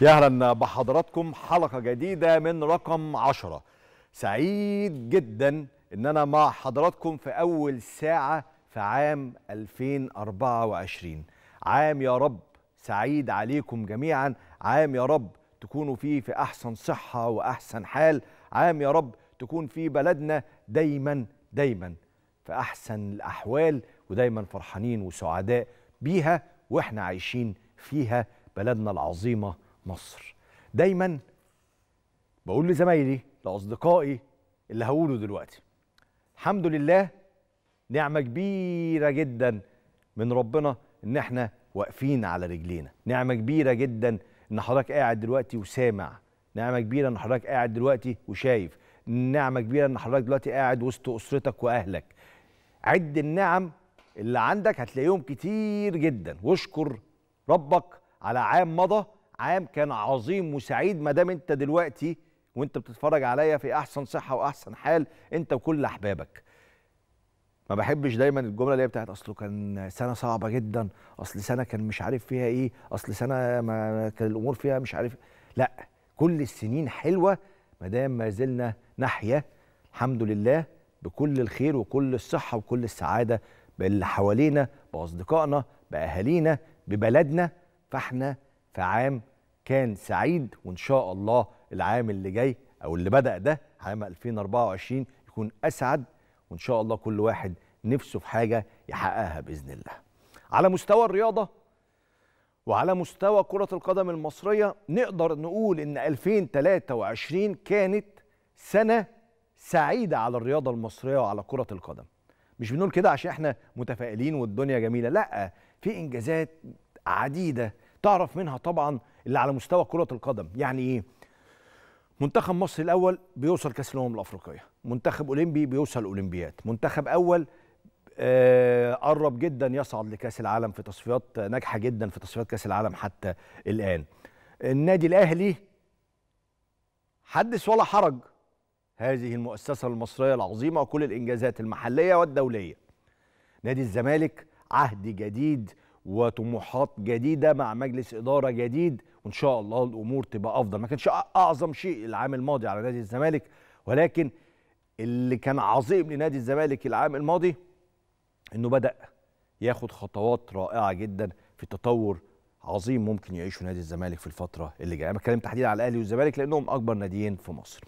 يا اهلا بحضراتكم حلقه جديده من رقم عشرة سعيد جدا ان انا مع حضراتكم في اول ساعه في عام 2024 عام يا رب سعيد عليكم جميعا عام يا رب تكونوا فيه في احسن صحه واحسن حال عام يا رب تكون في بلدنا دايما دايما في احسن الاحوال ودايما فرحانين وسعداء بيها واحنا عايشين فيها بلدنا العظيمه مصر دايما بقول لزمايلي لاصدقائي اللي هقوله دلوقتي الحمد لله نعمه كبيره جدا من ربنا ان احنا واقفين على رجلينا نعمه كبيره جدا ان حضرتك قاعد دلوقتي وسامع نعمه كبيره ان حضرتك قاعد دلوقتي وشايف نعمه كبيره ان حضرتك دلوقتي قاعد وسط اسرتك واهلك عد النعم اللي عندك هتلاقيهم كتير جدا واشكر ربك على عام مضى عام كان عظيم وسعيد ما دام انت دلوقتي وانت بتتفرج عليا في احسن صحه واحسن حال انت وكل احبابك ما بحبش دايما الجمله اللي هي بتاعت اصله كان سنه صعبه جدا اصل سنه كان مش عارف فيها ايه اصل سنه ما كان الامور فيها مش عارف لا كل السنين حلوه ما دام ما زلنا نحيا الحمد لله بكل الخير وكل الصحه وكل السعاده باللي حوالينا باصدقائنا باهالينا ببلدنا فاحنا في عام كان سعيد وان شاء الله العام اللي جاي او اللي بدا ده عام 2024 يكون اسعد وان شاء الله كل واحد نفسه في حاجه يحققها باذن الله. على مستوى الرياضه وعلى مستوى كره القدم المصريه نقدر نقول ان 2023 كانت سنه سعيده على الرياضه المصريه وعلى كره القدم. مش بنقول كده عشان احنا متفائلين والدنيا جميله، لا في انجازات عديده تعرف منها طبعا اللي على مستوى كرة القدم يعني إيه منتخب مصر الأول بيوصل كأس الأمم الأفريقية منتخب أولمبي بيوصل أولمبياد منتخب أول آه قرب جدا يصعد لكأس العالم في تصفيات ناجحة جدا في تصفيات كأس العالم حتى الآن النادي الأهلي حدث ولا حرج هذه المؤسسة المصرية العظيمة وكل الإنجازات المحلية والدولية نادي الزمالك عهد جديد وطموحات جديده مع مجلس اداره جديد وان شاء الله الامور تبقى افضل ما كانش اعظم شيء العام الماضي على نادي الزمالك ولكن اللي كان عظيم لنادي الزمالك العام الماضي انه بدا ياخد خطوات رائعه جدا في تطور عظيم ممكن يعيشه نادي الزمالك في الفتره اللي جايه انا بتكلم تحديدا على الاهلي والزمالك لانهم اكبر ناديين في مصر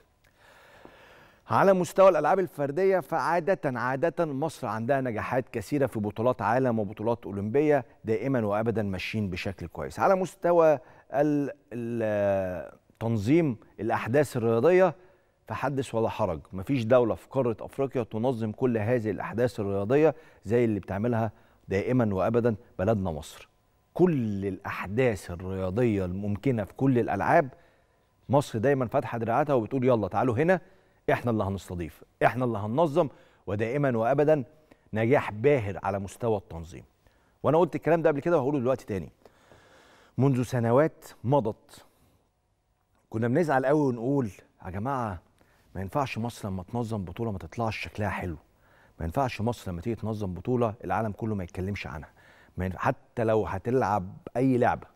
على مستوى الالعاب الفرديه فعاده عاده مصر عندها نجاحات كثيره في بطولات عالم وبطولات اولمبيه دائما وابدا ماشيين بشكل كويس على مستوى تنظيم الاحداث الرياضيه فحدث ولا حرج مفيش دوله في قاره افريقيا تنظم كل هذه الاحداث الرياضيه زي اللي بتعملها دائما وابدا بلدنا مصر كل الاحداث الرياضيه الممكنه في كل الالعاب مصر دايما فاتحه دراعاتها وبتقول يلا تعالوا هنا احنا اللي هنستضيف احنا اللي هننظم ودائما وابدا نجاح باهر على مستوى التنظيم وانا قلت الكلام ده قبل كده وهقوله دلوقتي تاني منذ سنوات مضت كنا بنزعل قوي ونقول يا جماعه ما ينفعش مصر لما تنظم بطوله ما تطلعش شكلها حلو ما ينفعش مصر لما تيجي تنظم بطوله العالم كله ما يتكلمش عنها ما حتى لو هتلعب اي لعبه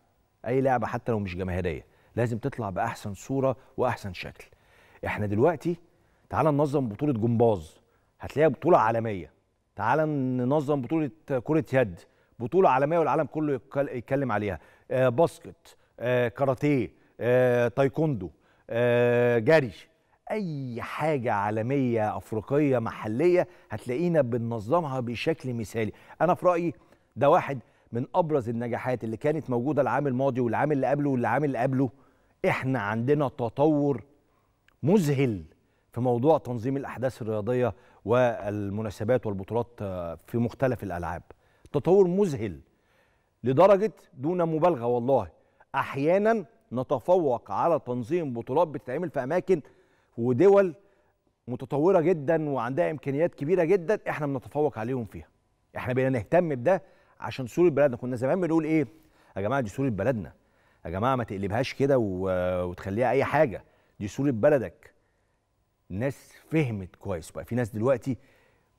اي لعبه حتى لو مش جماهيريه لازم تطلع باحسن صوره واحسن شكل احنا دلوقتي تعال ننظم بطوله جمباز هتلاقيها بطوله عالميه تعال ننظم بطوله كره يد بطوله عالميه والعالم كله يتكلم عليها آه باسكت آه كاراتيه آه تايكوندو آه جري اي حاجه عالميه افريقيه محليه هتلاقينا بننظمها بشكل مثالي انا في رايي ده واحد من ابرز النجاحات اللي كانت موجوده العام الماضي والعام اللي قبله والعام اللي قبله احنا عندنا تطور مذهل في موضوع تنظيم الأحداث الرياضية والمناسبات والبطولات آه، في مختلف الألعاب تطور مذهل لدرجة دون مبالغة والله أحيانا نتفوق على تنظيم بطولات بتتعمل في أماكن ودول متطورة جدا وعندها إمكانيات كبيرة جدا إحنا بنتفوق عليهم فيها إحنا بقينا نهتم بده عشان صورة بلدنا كنا زمان بنقول إيه يا جماعة دي صورة بلدنا يا جماعة ما تقلبهاش كده وتخليها أي حاجة دي صورة بلدك ناس فهمت كويس بقى في ناس دلوقتي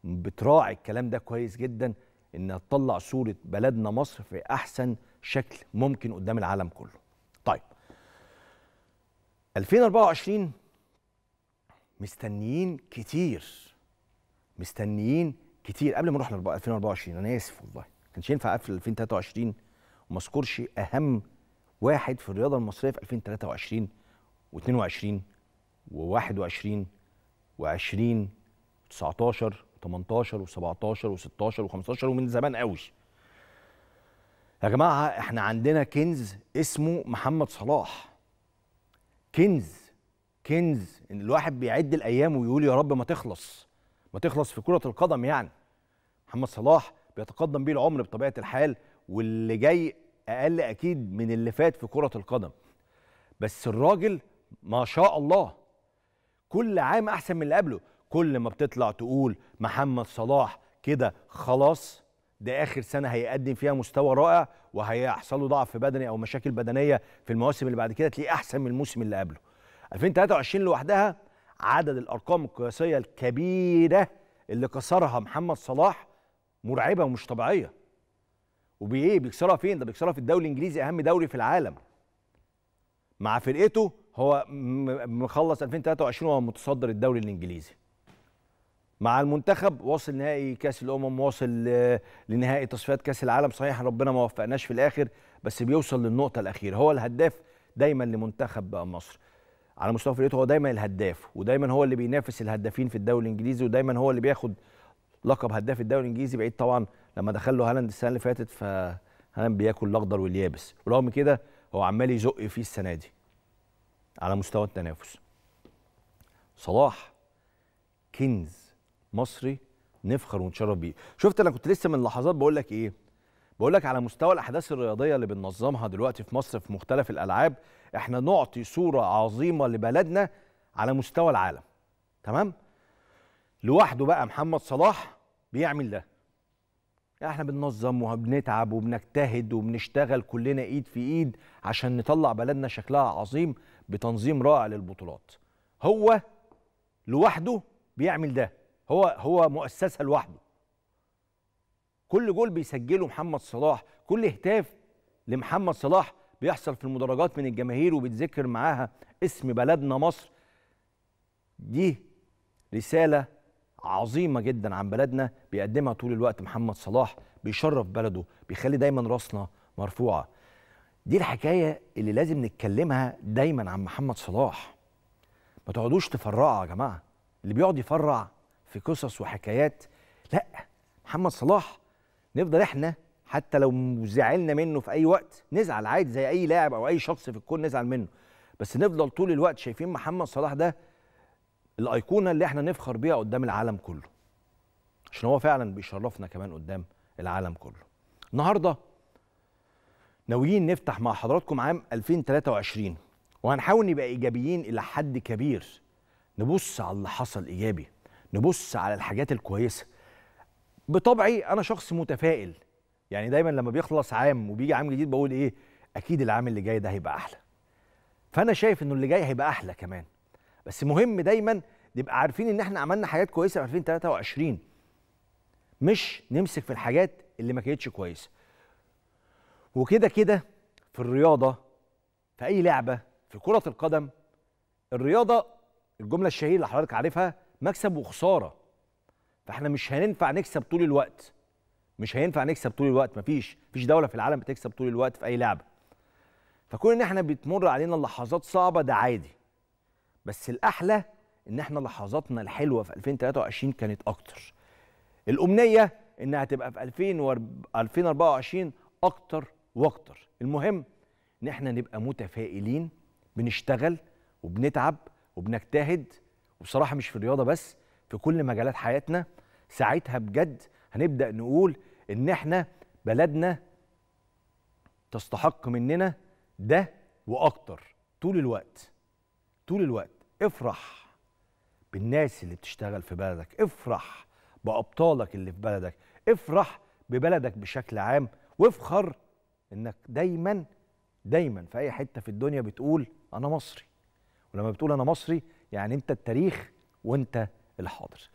بتراعي الكلام ده كويس جدا انها تطلع صوره بلدنا مصر في احسن شكل ممكن قدام العالم كله. طيب 2024 مستنيين كتير مستنيين كتير قبل ما نروح ل 2024 انا اسف والله ما كانش ينفع اقفل 2023 وما اذكرش اهم واحد في الرياضه المصريه في 2023 و22 و21 و20 و19 و18 و17 و16 و15 ومن زمان قوي يا جماعه احنا عندنا كنز اسمه محمد صلاح كنز كنز ان الواحد بيعد الايام ويقول يا رب ما تخلص ما تخلص في كره القدم يعني محمد صلاح بيتقدم بيه العمر بطبيعه الحال واللي جاي اقل اكيد من اللي فات في كره القدم بس الراجل ما شاء الله كل عام احسن من اللي قبله كل ما بتطلع تقول محمد صلاح كده خلاص ده اخر سنه هيقدم فيها مستوى رائع وهيحصل له ضعف بدني او مشاكل بدنيه في المواسم اللي بعد كده تلاقيه احسن من الموسم اللي قبله 2023 لوحدها عدد الارقام القياسيه الكبيره اللي كسرها محمد صلاح مرعبه ومش طبيعيه وبايه بيكسرها فين ده بيكسرها في الدوري الانجليزي اهم دوري في العالم مع فرقته هو مخلص 2023 وهو متصدر الدوري الانجليزي مع المنتخب واصل نهائي كاس الامم واصل لنهائي تصفيات كاس العالم صحيح ربنا ما وفقناش في الاخر بس بيوصل للنقطه الاخيره هو الهداف دايما لمنتخب مصر على مستوى فرقته هو دايما الهداف ودايما هو اللي بينافس الهدافين في الدوري الانجليزي ودايما هو اللي بياخد لقب هداف الدوري الانجليزي بعيد طبعا لما دخل له هالاند السنه اللي فاتت فهالاند بياكل الاخضر واليابس ورغم كده هو عمال يزق فيه السنه دي على مستوى التنافس صلاح كنز مصري نفخر ونتشرف بيه شفت انا كنت لسه من لحظات بقول لك ايه بقول لك على مستوى الاحداث الرياضيه اللي بننظمها دلوقتي في مصر في مختلف الالعاب احنا نعطي صوره عظيمه لبلدنا على مستوى العالم تمام لوحده بقى محمد صلاح بيعمل ده احنا بننظم وبنتعب وبنجتهد وبنشتغل كلنا ايد في ايد عشان نطلع بلدنا شكلها عظيم بتنظيم رائع للبطولات هو لوحده بيعمل ده هو هو مؤسسها لوحده كل جول بيسجله محمد صلاح كل هتاف لمحمد صلاح بيحصل في المدرجات من الجماهير وبيتذكر معاها اسم بلدنا مصر دي رساله عظيمه جدا عن بلدنا بيقدمها طول الوقت محمد صلاح بيشرف بلده بيخلي دايما راسنا مرفوعه دي الحكايه اللي لازم نتكلمها دايما عن محمد صلاح ما تقعدوش تفرعوا يا جماعه اللي بيقعد يفرع في قصص وحكايات لا محمد صلاح نفضل احنا حتى لو زعلنا منه في اي وقت نزعل عادي زي اي لاعب او اي شخص في الكون نزعل منه بس نفضل طول الوقت شايفين محمد صلاح ده الايقونه اللي احنا نفخر بيها قدام العالم كله عشان هو فعلا بيشرفنا كمان قدام العالم كله النهارده ناويين نفتح مع حضراتكم عام 2023 وهنحاول نبقى ايجابيين الى حد كبير نبص على اللي حصل ايجابي نبص على الحاجات الكويسه بطبعي انا شخص متفائل يعني دايما لما بيخلص عام وبيجي عام جديد بقول ايه اكيد العام اللي جاي ده هيبقى احلى فانا شايف انه اللي جاي هيبقى احلى كمان بس مهم دايما نبقى عارفين ان احنا عملنا حاجات كويسه في 2023 مش نمسك في الحاجات اللي ما كانتش كويسه وكده كده في الرياضه في اي لعبه في كره القدم الرياضه الجمله الشهيره اللي حضرتك عارفها مكسب وخساره فاحنا مش هننفع نكسب طول الوقت مش هينفع نكسب طول الوقت مفيش مفيش دوله في العالم بتكسب طول الوقت في اي لعبه فكون ان احنا بتمر علينا لحظات صعبه ده عادي بس الاحلى ان احنا لحظاتنا الحلوه في 2023 كانت اكتر الامنيه انها تبقى في 2024 اكتر واكتر المهم ان احنا نبقى متفائلين بنشتغل وبنتعب وبنجتهد وبصراحه مش في الرياضه بس في كل مجالات حياتنا ساعتها بجد هنبدا نقول ان احنا بلدنا تستحق مننا ده واكتر طول الوقت طول الوقت افرح بالناس اللي بتشتغل في بلدك افرح بابطالك اللي في بلدك افرح ببلدك بشكل عام وافخر انك دايما دايما في اي حته في الدنيا بتقول انا مصري ولما بتقول انا مصري يعني انت التاريخ وانت الحاضر